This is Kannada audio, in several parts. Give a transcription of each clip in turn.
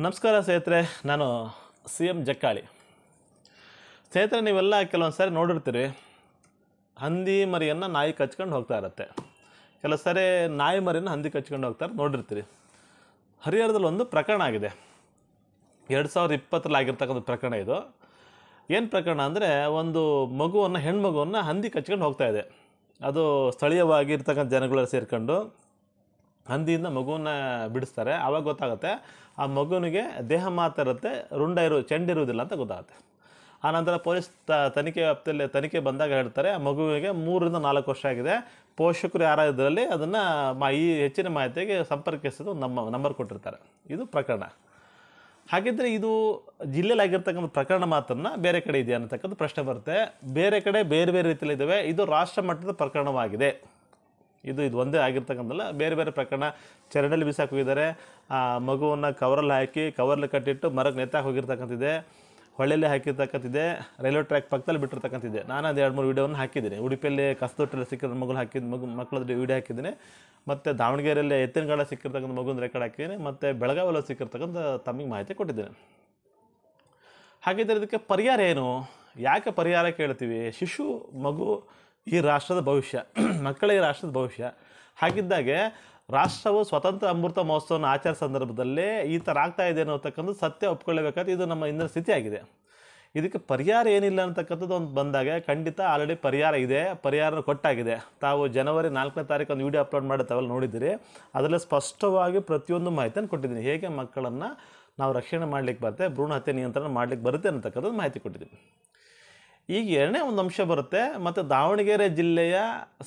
ನಮಸ್ಕಾರ ಸ್ನೇಹಿತರೆ ನಾನು ಸಿ ಎಮ್ ಜಕ್ಕಾಳಿ ಸ್ನೇಹಿತರೆ ನೀವೆಲ್ಲ ಕೆಲವೊಂದು ಸಾರಿ ನೋಡಿರ್ತೀರಿ ಹಂದಿ ಮರಿಯನ್ನು ನಾಯಿ ಕಚ್ಕೊಂಡು ಹೋಗ್ತಾ ಇರುತ್ತೆ ಕೆಲವು ಸಾರಿ ನಾಯಿ ಮರಿಯನ್ನು ಹಂದಿ ಕಚ್ಕೊಂಡು ಹೋಗ್ತಾರೆ ನೋಡಿರ್ತೀರಿ ಹರಿಹರದಲ್ಲಿ ಒಂದು ಪ್ರಕರಣ ಆಗಿದೆ ಎರಡು ಸಾವಿರದ ಇಪ್ಪತ್ತರಲ್ಲಿ ಆಗಿರ್ತಕ್ಕಂಥ ಪ್ರಕರಣ ಇದು ಏನು ಪ್ರಕರಣ ಅಂದರೆ ಒಂದು ಮಗುವನ್ನು ಹೆಣ್ಮಗುವನ್ನು ಹಂದಿ ಕಚ್ಕೊಂಡು ಹೋಗ್ತಾ ಇದೆ ಅದು ಸ್ಥಳೀಯವಾಗಿರ್ತಕ್ಕಂಥ ಜನಗಳೆಲ್ಲ ಸೇರ್ಕೊಂಡು ಸೇರಿಕೊಂಡು ಹಂದಿಯಿಂದ ಮಗುವನ್ನ ಬಿಡಿಸ್ತಾರೆ ಆವಾಗ ಗೊತ್ತಾಗುತ್ತೆ ಆ ಮಗುವಿಗೆ ದೇಹ ಮಾತ್ರ ಇರುತ್ತೆ ರುಂಡ ಇರು ಚೆಂಡಿರುವುದಿಲ್ಲ ಅಂತ ಗೊತ್ತಾಗುತ್ತೆ ಆನಂತರ ಪೊಲೀಸ್ ತನಿಖೆ ವ್ಯಾಪ್ತಿಯಲ್ಲಿ ತನಿಖೆ ಬಂದಾಗ ಹೇಳ್ತಾರೆ ಆ ಮಗುವಿಗೆ ಮೂರರಿಂದ ನಾಲ್ಕು ವರ್ಷ ಆಗಿದೆ ಪೋಷಕರು ಯಾರಾದ್ರಲ್ಲಿ ಅದನ್ನು ಮಾ ಈ ಹೆಚ್ಚಿನ ಮಾಹಿತಿಗೆ ಸಂಪರ್ಕಿಸೋದು ನಮ್ಮ ನಂಬರ್ ಕೊಟ್ಟಿರ್ತಾರೆ ಇದು ಪ್ರಕರಣ ಹಾಗಿದ್ದರೆ ಇದು ಜಿಲ್ಲೆಯಲ್ಲಿ ಆಗಿರ್ತಕ್ಕಂಥ ಪ್ರಕರಣ ಮಾತನ್ನು ಬೇರೆ ಕಡೆ ಇದೆಯಾ ಅನ್ನತಕ್ಕಂಥ ಪ್ರಶ್ನೆ ಬರುತ್ತೆ ಬೇರೆ ಕಡೆ ಬೇರೆ ಬೇರೆ ರೀತಿಯಲ್ಲಿ ಇದ್ದಾವೆ ಇದು ರಾಷ್ಟ್ರ ಮಟ್ಟದ ಪ್ರಕರಣವಾಗಿದೆ ಇದು ಇದು ಒಂದೇ ಆಗಿರ್ತಕ್ಕಂಥಲ್ಲ ಬೇರೆ ಬೇರೆ ಪ್ರಕರಣ ಚರಂಡಲ್ಲಿ ಬಿಸಾಕೋಗಿದ್ದಾರೆ ಆ ಮಗುವನ್ನು ಕವರಲ್ಲಿ ಹಾಕಿ ಕವರಲ್ಲಿ ಕಟ್ಟಿಟ್ಟು ಮರಕ್ಕೆ ನೆತ್ತಕ್ಕೆ ಹೋಗಿರ್ತಕ್ಕಂಥದ್ದೆ ಹೊಳೆಯಲ್ಲಿ ಹಾಕಿರ್ತಕ್ಕಂಥದ್ದಿದೆ ರೈಲ್ವೆ ಟ್ರ್ಯಾಕ್ ಪಕ್ಕದಲ್ಲಿ ಬಿಟ್ಟಿರ್ತಕ್ಕಂಥದ್ದೆ ನಾನು ಅದು ಎರಡು ಮೂರು ವೀಡಿಯೋವನ್ನು ಹಾಕಿದ್ದೀನಿ ಉಡುಪಿಯಲ್ಲಿ ಕಸ್ತೊಟ್ಟಲ್ಲಿ ಸಿಕ್ಕಿದ ಮಗು ಹಾಕಿದ್ದು ಮಗು ಮಕ್ಕಳದ್ದು ವೀಡಿಯೋ ಹಾಕಿದ್ದೀನಿ ಮತ್ತು ದಾವಣಗೆರೆಯಲ್ಲಿ ಎತ್ತಿನಗಾಡ ಸಿಕ್ಕಿರ್ತಕ್ಕಂಥ ಮಗುನ ರೆಕಾರ್ಡ್ ಹಾಕಿದ್ದೀನಿ ಮತ್ತು ಬೆಳಗಾವಲ್ಲಿ ಸಿಕ್ಕಿರ್ತಕ್ಕಂಥ ತಮಗೆ ಮಾಹಿತಿ ಕೊಟ್ಟಿದ್ದೀನಿ ಹಾಗಿದ್ದರೆ ಇದಕ್ಕೆ ಪರಿಹಾರ ಏನು ಯಾಕೆ ಪರಿಹಾರ ಕೇಳ್ತೀವಿ ಶಿಶು ಮಗು ಈ ರಾಷ್ಟ್ರದ ಭವಿಷ್ಯ ಮಕ್ಕಳ ಈ ರಾಷ್ಟ್ರದ ಭವಿಷ್ಯ ಹಾಗಿದ್ದಾಗೆ ರಾಷ್ಟ್ರವು ಸ್ವತಂತ್ರ ಅಮೃತ ಮಹೋತ್ಸವನ ಆಚಾರ ಸಂದರ್ಭದಲ್ಲಿ ಈ ಥರ ಆಗ್ತಾ ಇದೆ ಅನ್ನೋತಕ್ಕಂಥದ್ದು ಸತ್ಯ ಒಪ್ಕೊಳ್ಳಬೇಕಾದ್ರೆ ಇದು ನಮ್ಮ ಇಂದಿನ ಸ್ಥಿತಿಯಾಗಿದೆ ಆಗಿದೆ ಇದಕ್ಕೆ ಪರಿಹಾರ ಏನಿಲ್ಲ ಅಂತಕ್ಕಂಥದ್ದು ಒಂದು ಬಂದಾಗ ಖಂಡಿತ ಆಲ್ರೆಡಿ ಪರಿಹಾರ ಇದೆ ಪರಿಹಾರ ಕೊಟ್ಟಾಗಿದೆ ತಾವು ಜನವರಿ ನಾಲ್ಕನೇ ತಾರೀಕು ಒಂದು ವಿಡಿಯೋ ಅಪ್ಲೋಡ್ ಮಾಡಿ ತಾವೆಲ್ಲ ನೋಡಿದ್ದೀರಿ ಅದರಲ್ಲಿ ಸ್ಪಷ್ಟವಾಗಿ ಪ್ರತಿಯೊಂದು ಮಾಹಿತಿಯನ್ನು ಕೊಟ್ಟಿದ್ದೀನಿ ಹೇಗೆ ಮಕ್ಕಳನ್ನು ನಾವು ರಕ್ಷಣೆ ಮಾಡಲಿಕ್ಕೆ ಬರುತ್ತೆ ಭ್ರೂಣ ಹತ್ಯೆ ನಿಯಂತ್ರಣ ಮಾಡಲಿಕ್ಕೆ ಬರುತ್ತೆ ಅಂತಕ್ಕಂಥದ್ದು ಮಾಹಿತಿ ಕೊಟ್ಟಿದ್ದೀನಿ ಈಗ ಎರಡನೇ ಒಂದು ಅಂಶ ಬರುತ್ತೆ ಮತ್ತು ದಾವಣಗೆರೆ ಜಿಲ್ಲೆಯ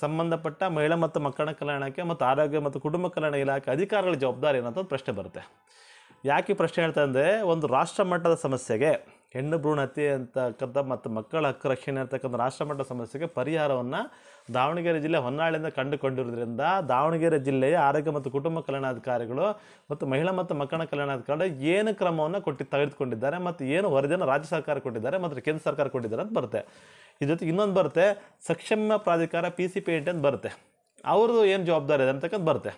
ಸಂಬಂಧಪಟ್ಟ ಮಹಿಳಾ ಮತ್ತು ಮಕ್ಕಳ ಕಲ್ಯಾಣಕ್ಕೆ ಮತ್ತು ಆರೋಗ್ಯ ಮತ್ತು ಕುಟುಂಬ ಕಲ್ಯಾಣ ಇಲಾಖೆ ಅಧಿಕಾರಿಗಳ ಜವಾಬ್ದಾರಿ ಅನ್ನೋಂಥದ್ದು ಪ್ರಶ್ನೆ ಬರುತ್ತೆ ಯಾಕೆ ಪ್ರಶ್ನೆ ಹೇಳ್ತಾ ಅಂದರೆ ಒಂದು ರಾಷ್ಟ್ರ ಮಟ್ಟದ ಸಮಸ್ಯೆಗೆ ಹೆಣ್ಣು ಭ್ರೂಣ ಹತ್ಯೆ ಅಂತಕ್ಕಂಥ ಮತ್ತು ಮಕ್ಕಳ ಹಕ್ಕು ರಕ್ಷಣೆ ಅಂತಕ್ಕಂಥ ರಾಷ್ಟ್ರಮಟ್ಟ ಸಮಸ್ಯೆಗೆ ಪರಿಹಾರವನ್ನು ದಾವಣಗೆರೆ ಜಿಲ್ಲೆ ಹೊನ್ನಾಳಿಯಿಂದ ಕಂಡುಕೊಂಡಿರೋದ್ರಿಂದ ದಾವಣಗೆರೆ ಜಿಲ್ಲೆಯ ಆರೋಗ್ಯ ಮತ್ತು ಕುಟುಂಬ ಕಲ್ಯಾಣಾಧಿಕಾರಿಗಳು ಮತ್ತು ಮಹಿಳಾ ಮತ್ತು ಮಕ್ಕಳ ಕಲ್ಯಾಣಾಧಿಕಾರಿಗಳು ಏನು ಕ್ರಮವನ್ನು ಕೊಟ್ಟು ತೆಗೆದುಕೊಂಡಿದ್ದಾರೆ ಮತ್ತು ಏನು ವರದಿಯನ್ನು ರಾಜ್ಯ ಸರ್ಕಾರ ಕೊಟ್ಟಿದ್ದಾರೆ ಮತ್ತು ಕೇಂದ್ರ ಸರ್ಕಾರ ಕೊಟ್ಟಿದ್ದಾರೆ ಅಂತ ಬರುತ್ತೆ ಇದ್ರ ಜೊತೆಗೆ ಇನ್ನೊಂದು ಬರುತ್ತೆ ಸಕ್ಷಮ ಪ್ರಾಧಿಕಾರ ಪಿ ಸಿ ಪಿ ಎಂಟ್ ಅಂತ ಬರುತ್ತೆ ಅವ್ರದ್ದು ಏನು ಜವಾಬ್ದಾರಿ ಇದೆ ಅಂತಕ್ಕಂಥ ಬರುತ್ತೆ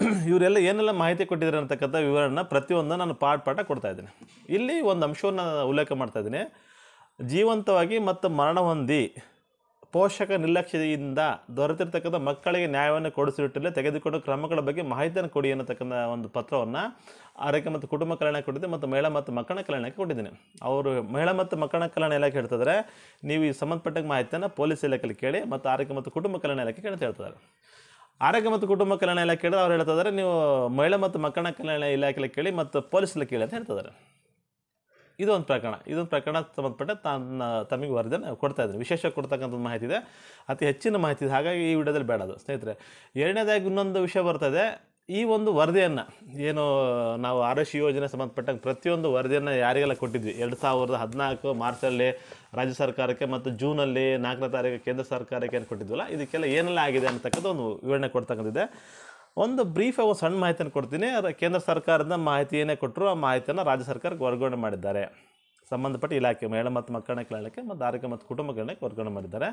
ಇವರೆಲ್ಲ ಏನೆಲ್ಲ ಮಾಹಿತಿ ಕೊಟ್ಟಿದ್ದಾರೆ ಅಂತಕ್ಕಂಥ ವಿವರಣ ಪ್ರತಿಯೊಂದು ನಾನು ಪಾಠ ಪಾಠ ಕೊಡ್ತಾ ಇದ್ದೀನಿ ಇಲ್ಲಿ ಒಂದು ಅಂಶವನ್ನು ಉಲ್ಲೇಖ ಮಾಡ್ತಾ ಇದ್ದೀನಿ ಜೀವಂತವಾಗಿ ಮತ್ತು ಮರಣ ಹೊಂದಿ ಪೋಷಕ ನಿರ್ಲಕ್ಷ್ಯದಿಂದ ದೊರೆತಿರ್ತಕ್ಕಂಥ ಮಕ್ಕಳಿಗೆ ನ್ಯಾಯವನ್ನು ಕೊಡಿಸಿಟ್ಟಲ್ಲಿ ತೆಗೆದುಕೊಂಡು ಕ್ರಮಗಳ ಬಗ್ಗೆ ಮಾಹಿತಿಯನ್ನು ಕೊಡಿ ಅನ್ನತಕ್ಕಂಥ ಒಂದು ಪತ್ರವನ್ನು ಆರೋಗ್ಯ ಮತ್ತು ಕುಟುಂಬ ಕಲ್ಯಾಣ ಕೊಟ್ಟಿದ್ದೆ ಮತ್ತು ಮಹಿಳಾ ಮತ್ತು ಮಕ್ಕಳ ಕಲ್ಯಾಣಕ್ಕೆ ಕೊಟ್ಟಿದ್ದೀನಿ ಅವರು ಮಹಿಳಾ ಮತ್ತು ಮಕ್ಕಳ ಕಲ್ಯಾಣ ಇಲಾಖೆ ಹೇಳ್ತಿದ್ರೆ ನೀವು ಈ ಸಂಬಂಧಪಟ್ಟ ಮಾಹಿತಿಯನ್ನು ಪೊಲೀಸ್ ಇಲಾಖೆಯಲ್ಲಿ ಕೇಳಿ ಮತ್ತು ಆರೋಗ್ಯ ಮತ್ತು ಕುಟುಂಬ ಕಲ್ಯಾಣ ಇಲಾಖೆ ಕೇಳಿ ಹೇಳ್ತಿದ್ದಾರೆ ಆರೋಗ್ಯ ಮತ್ತು ಕುಟುಂಬ ಕಲ್ಯಾಣ ಇಲಾಖೆ ಅವ್ರು ಹೇಳ್ತಿದ್ದಾರೆ ನೀವು ಮಹಿಳಾ ಮತ್ತು ಮಕ್ಕಳ ಕಲ್ಯಾಣ ಇಲಾಖೆಲಿ ಕೇಳಿ ಮತ್ತು ಪೊಲೀಸ್ಲಿ ಕೇಳಿ ಅಂತ ಹೇಳ್ತಿದ್ದಾರೆ ಇದೊಂದು ಪ್ರಕರಣ ಇದೊಂದು ಪ್ರಕರಣ ಸಂಬಂಧಪಟ್ಟ ತನ್ನ ತಮಗೆ ವರದಿಯನ್ನು ಕೊಡ್ತಾ ಇದ್ದಾರೆ ವಿಶೇಷ ಕೊಡ್ತಕ್ಕಂಥದ್ದು ಮಾಹಿತಿ ಇದೆ ಅತಿ ಹೆಚ್ಚಿನ ಮಾಹಿತಿ ಇದೆ ಹಾಗಾಗಿ ಈ ವಿಡಿಯೋದಲ್ಲಿ ಬೇಡ ಅದು ಸ್ನೇಹಿತರೆ ಎರಡನೇದಾಗಿ ಇನ್ನೊಂದು ವಿಷಯ ಇದೆ ಈ ಒಂದು ವರದಿಯನ್ನು ಏನು ನಾವು ಆರೈಸಿ ಯೋಜನೆ ಸಂಬಂಧಪಟ್ಟಂಗೆ ಪ್ರತಿಯೊಂದು ವರದಿಯನ್ನು ಯಾರಿಗೆಲ್ಲ ಕೊಟ್ಟಿದ್ವಿ ಎರಡು ಸಾವಿರದ ಹದಿನಾಲ್ಕು ಮಾರ್ಚಲ್ಲಿ ರಾಜ್ಯ ಸರ್ಕಾರಕ್ಕೆ ಮತ್ತು ಜೂನಲ್ಲಿ ನಾಲ್ಕನೇ ತಾರೀಕು ಕೇಂದ್ರ ಸರ್ಕಾರಕ್ಕೆ ಏನು ಕೊಟ್ಟಿದ್ವಲ್ಲ ಇದಕ್ಕೆಲ್ಲ ಏನೆಲ್ಲ ಆಗಿದೆ ಅಂತಕ್ಕಂಥ ಒಂದು ವಿವರಣೆ ಕೊಡ್ತಕ್ಕಂಥದ್ದಿದೆ ಒಂದು ಬ್ರೀಫ್ ಒಂದು ಸಣ್ಣ ಮಾಹಿತಿಯನ್ನು ಕೊಡ್ತೀನಿ ಕೇಂದ್ರ ಸರ್ಕಾರದ ಮಾಹಿತಿ ಏನೇ ಕೊಟ್ಟರು ಆ ಮಾಹಿತಿಯನ್ನು ರಾಜ್ಯ ಸರ್ಕಾರಕ್ಕೆ ವರ್ಗಾವಣೆ ಮಾಡಿದ್ದಾರೆ ಸಂಬಂಧಪಟ್ಟ ಇಲಾಖೆ ಮಹಿಳಾ ಮತ್ತು ಮಕ್ಕಳ ಕಲ್ಯಾಣಕ್ಕೆ ಮತ್ತು ಆರೋಗ್ಯ ಮತ್ತು ಕುಟುಂಬ ಕಲ್ಯಾಣಕ್ಕೆ ವರ್ಗಾವಣೆ ಮಾಡಿದ್ದಾರೆ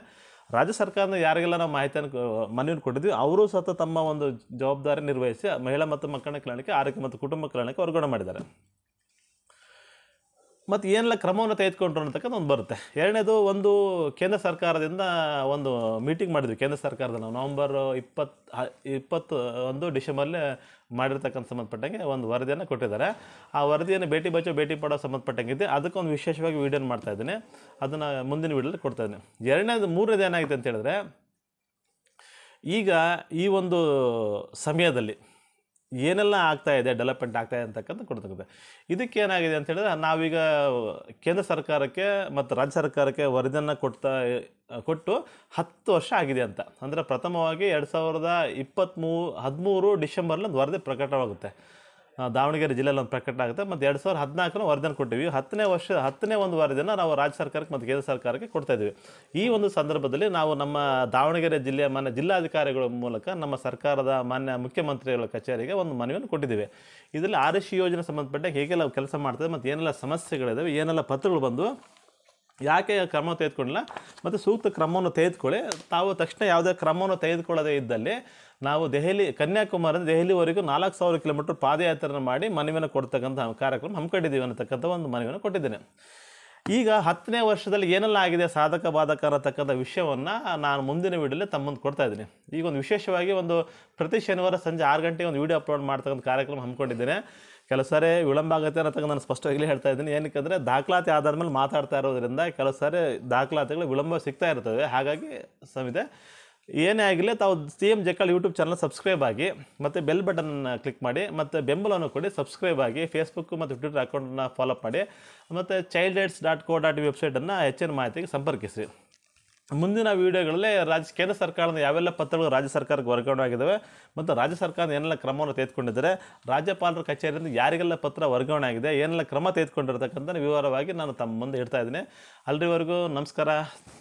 ರಾಜ್ಯ ಸರ್ಕಾರದ ಯಾರಿಗೆಲ್ಲ ನಾವು ಮಾಹಿತಿಯನ್ನು ಮನವಿ ಕೊಟ್ಟಿದ್ವಿ ಅವರು ಸಹ ತಮ್ಮ ಒಂದು ಜವಾಬ್ದಾರಿ ನಿರ್ವಹಿಸಿ ಮಹಿಳಾ ಮತ್ತು ಮಕ್ಕಳ ಕಲ್ಯಾಣಕ್ಕೆ ಆರೋಗ್ಯ ಮತ್ತು ಕುಟುಂಬ ಕಲ್ಯಾಣಕ್ಕೆ ವರ್ಗಾವಣೆ ಮಾಡಿದ್ದಾರೆ ಮತ್ತು ಏನೆಲ್ಲ ಕ್ರಮವನ್ನು ತೆಗೆದುಕೊಂಡ್ರು ಅಂತಕ್ಕಂಥ ಒಂದು ಬರುತ್ತೆ ಎರಡನೇದು ಒಂದು ಕೇಂದ್ರ ಸರ್ಕಾರದಿಂದ ಒಂದು ಮೀಟಿಂಗ್ ಮಾಡಿದ್ವಿ ಕೇಂದ್ರ ಸರ್ಕಾರದ ನಾವು ನವಂಬರ್ ಇಪ್ಪತ್ತು ಇಪ್ಪತ್ತು ಒಂದು ಡಿಸೆಂಬರ್ಲೇ ಮಾಡಿರ್ತಕ್ಕಂಥ ಸಂಬಂಧಪಟ್ಟಂಗೆ ಒಂದು ವರದಿಯನ್ನು ಕೊಟ್ಟಿದ್ದಾರೆ ಆ ವರದಿಯನ್ನು ಭೇಟಿ ಬಚ್ಚೋ ಭೇಟಿ ಪಡೋ ಸಂಬಂಧಪಟ್ಟಂಗಿದೆ ಅದಕ್ಕೊಂದು ವಿಶೇಷವಾಗಿ ವೀಡಿಯೋನ ಮಾಡ್ತಾ ಇದ್ದೀನಿ ಅದನ್ನು ಮುಂದಿನ ವೀಡಿಯೋಲಿ ಕೊಡ್ತಾ ಇದ್ದೀನಿ ಎರಡನೇದು ಮೂರನೇದು ಏನಾಗಿದೆ ಅಂತ ಹೇಳಿದ್ರೆ ಈಗ ಈ ಒಂದು ಸಮಯದಲ್ಲಿ ಏನೆಲ್ಲ ಆಗ್ತಾ ಇದೆ ಡೆವಲಪ್ಮೆಂಟ್ ಆಗ್ತಾ ಇದೆ ಅಂತಕ್ಕಂಥ ಕೊಡ್ತಕ್ಕಂಥ ಇದಕ್ಕೆ ಏನಾಗಿದೆ ಅಂತ ಹೇಳಿದ್ರೆ ನಾವೀಗ ಕೇಂದ್ರ ಸರ್ಕಾರಕ್ಕೆ ಮತ್ತು ರಾಜ್ಯ ಸರ್ಕಾರಕ್ಕೆ ವರದಿಯನ್ನು ಕೊಡ್ತಾ ಕೊಟ್ಟು ಹತ್ತು ವರ್ಷ ಆಗಿದೆ ಅಂತ ಅಂದರೆ ಪ್ರಥಮವಾಗಿ ಎರಡು ಸಾವಿರದ ಇಪ್ಪತ್ತ್ಮೂ ಹದಿಮೂರು ಡಿಸೆಂಬರ್ಲಿ ಒಂದು ವರದಿ ಪ್ರಕಟವಾಗುತ್ತೆ ದಾವಣಗೆರೆ ಜಿಲ್ಲೆಯಲ್ಲಿ ಒಂದು ಪ್ರಕಟ ಆಗುತ್ತೆ ಮತ್ತು ಎರಡು ಸಾವಿರದ ಹದಿನಾಲ್ಕನೂ ವರದಿಯನ್ನು ಕೊಟ್ಟಿವಿ ಹತ್ತನೇ ವರ್ಷ ಹತ್ತನೇ ಒಂದು ವರದಿಯನ್ನು ನಾವು ರಾಜ್ಯ ಸರ್ಕಾರಕ್ಕೆ ಮತ್ತು ಕೇಂದ್ರ ಸರ್ಕಾರಕ್ಕೆ ಕೊಡ್ತಾ ಇದ್ದೀವಿ ಈ ಒಂದು ಸಂದರ್ಭದಲ್ಲಿ ನಾವು ನಮ್ಮ ದಾವಣಗೆರೆ ಜಿಲ್ಲೆಯ ಮಾನ್ಯ ಜಿಲ್ಲಾಧಿಕಾರಿಗಳ ಮೂಲಕ ನಮ್ಮ ಸರ್ಕಾರದ ಮಾನ್ಯ ಮುಖ್ಯಮಂತ್ರಿಗಳ ಕಚೇರಿಗೆ ಒಂದು ಮನವಿಯನ್ನು ಕೊಟ್ಟಿದ್ದೀವಿ ಇದರಲ್ಲಿ ಆರ್ ಎಸ್ ಯೋಜನೆ ಸಂಬಂಧಪಟ್ಟ ಹೇಗೆಲ್ಲ ಕೆಲಸ ಮಾಡ್ತದೆ ಮತ್ತು ಏನೆಲ್ಲ ಸಮಸ್ಯೆಗಳಿದ್ದಾವೆ ಏನೆಲ್ಲ ಪತ್ರಗಳು ಬಂದು ಯಾಕೆ ಕ್ರಮ ತೆಗೆದುಕೊಂಡಿಲ್ಲ ಮತ್ತು ಸೂಕ್ತ ಕ್ರಮವನ್ನು ತೆಗೆದುಕೊಳ್ಳಿ ತಾವು ತಕ್ಷಣ ಯಾವುದೇ ಕ್ರಮವನ್ನು ತೆಗೆದುಕೊಳ್ಳದೇ ಇದ್ದಲ್ಲಿ ನಾವು ದೆಹಲಿ ಕನ್ಯಾಕುಮಾರಿಂದ ದೆಹಲಿವರೆಗೂ ನಾಲ್ಕು ಸಾವಿರ ಕಿಲೋಮೀಟ್ರ್ ಪಾದಯಾತ್ರೆಯನ್ನು ಮಾಡಿ ಮನವಿಯನ್ನು ಕೊಡ್ತಕ್ಕಂಥ ಕಾರ್ಯಕ್ರಮ ಹಮ್ಮಿಕೊಂಡಿದ್ದೀವಿ ಅನ್ನತಕ್ಕಂಥ ಒಂದು ಮನವಿಯನ್ನು ಕೊಟ್ಟಿದ್ದೇನೆ ಈಗ ಹತ್ತನೇ ವರ್ಷದಲ್ಲಿ ಏನೆಲ್ಲ ಆಗಿದೆ ಸಾಧಕ ಬಾಧಕ ಅನ್ನತಕ್ಕಂಥ ವಿಷಯವನ್ನು ನಾನು ಮುಂದಿನ ವೀಡಿಯೋಲಿ ತಮ್ಮಂದು ಕೊಡ್ತಾ ಇದ್ದೀನಿ ಈಗ ಒಂದು ವಿಶೇಷವಾಗಿ ಒಂದು ಪ್ರತಿ ಶನಿವಾರ ಸಂಜೆ ಆರು ಗಂಟೆಗೆ ಒಂದು ವೀಡಿಯೋ ಅಪ್ಲೋಡ್ ಮಾಡ್ತಕ್ಕಂಥ ಕಾರ್ಯಕ್ರಮ ಹಮ್ಮಿಕೊಂಡಿದ್ದೇನೆ ಕೆಲವು ವಿಳಂಬ ಆಗುತ್ತೆ ತಕ್ಕ ನಾನು ಸ್ಪಷ್ಟವಾಗಲೇ ಹೇಳ್ತಾ ಇದ್ದೀನಿ ಏನಕ್ಕೆ ಅಂದರೆ ದಾಖಲಾತಿ ಆಧಾರ ಮೇಲೆ ಮಾತಾಡ್ತಾ ಇರೋದ್ರಿಂದ ಕೆಲವು ಸಾರಿ ದಾಖಲಾತಿಗಳು ವಿಳಂಬ ಸಿಗ್ತಾ ಇರ್ತವೆ ಹಾಗಾಗಿ ಸಮಿತೆ ಏನೇ ಆಗಿಲ್ಲ ತಾವು ಸಿ ಎಮ್ ಜಕ್ಕಳ ಯೂಟ್ಯೂಬ್ ಚಾನಲ್ ಸಬ್ಸ್ಕ್ರೈಬ್ ಆಗಿ ಮತ್ತು ಬೆಲ್ ಬಟನ್ನ ಕ್ಲಿಕ್ ಮಾಡಿ ಮತ್ತು ಬೆಂಬಲವನ್ನು ಕೊಡಿ ಸಬ್ಸ್ಕ್ರೈಬ್ ಆಗಿ ಫೇಸ್ಬುಕ್ ಮತ್ತು ಟ್ವಿಟರ್ ಅಕೌಂಟನ್ನು ಫಾಲೋ ಮಾಡಿ ಮತ್ತು child rights dot co dot ವೆಬ್ಸೈಟನ್ನು ಹೆಚ್ಚಿನ ಮಾಹಿತಿಗೆ ಸಂಪರ್ಕಿಸಿ ಮುಂದಿನ ವಿಡಿಯೋಗಳಲ್ಲಿ ರಾಜ್ಯ ಕೇಂದ್ರ ಸರ್ಕಾರದ ಯಾವೆಲ್ಲ ಪತ್ರಗಳು ರಾಜ್ಯ ಸರ್ಕಾರಕ್ಕೆ ವರ್ಗಾವಣೆ ಆಗಿದ್ದಾವೆ ಮತ್ತು ರಾಜ್ಯ ಸರ್ಕಾರದ ಏನೆಲ್ಲ ಕ್ರಮವನ್ನು ತೆಗೆದುಕೊಂಡಿದ್ದಾರೆ ರಾಜ್ಯಪಾಲರ ಕಚೇರಿಯಿಂದ ಯಾರಿಗೆಲ್ಲ ಪತ್ರ ವರ್ಗಾವಣೆ ಆಗಿದೆ ಏನೆಲ್ಲ ಕ್ರಮ ತೆಗೆದುಕೊಂಡಿರ್ತಕ್ಕಂಥ ವಿವರವಾಗಿ ನಾನು ತಮ್ಮ ಮುಂದೆ ಇಡ್ತಾ ಇದ್ದೀನಿ ಅಲ್ಲಿವರೆಗೂ ನಮಸ್ಕಾರ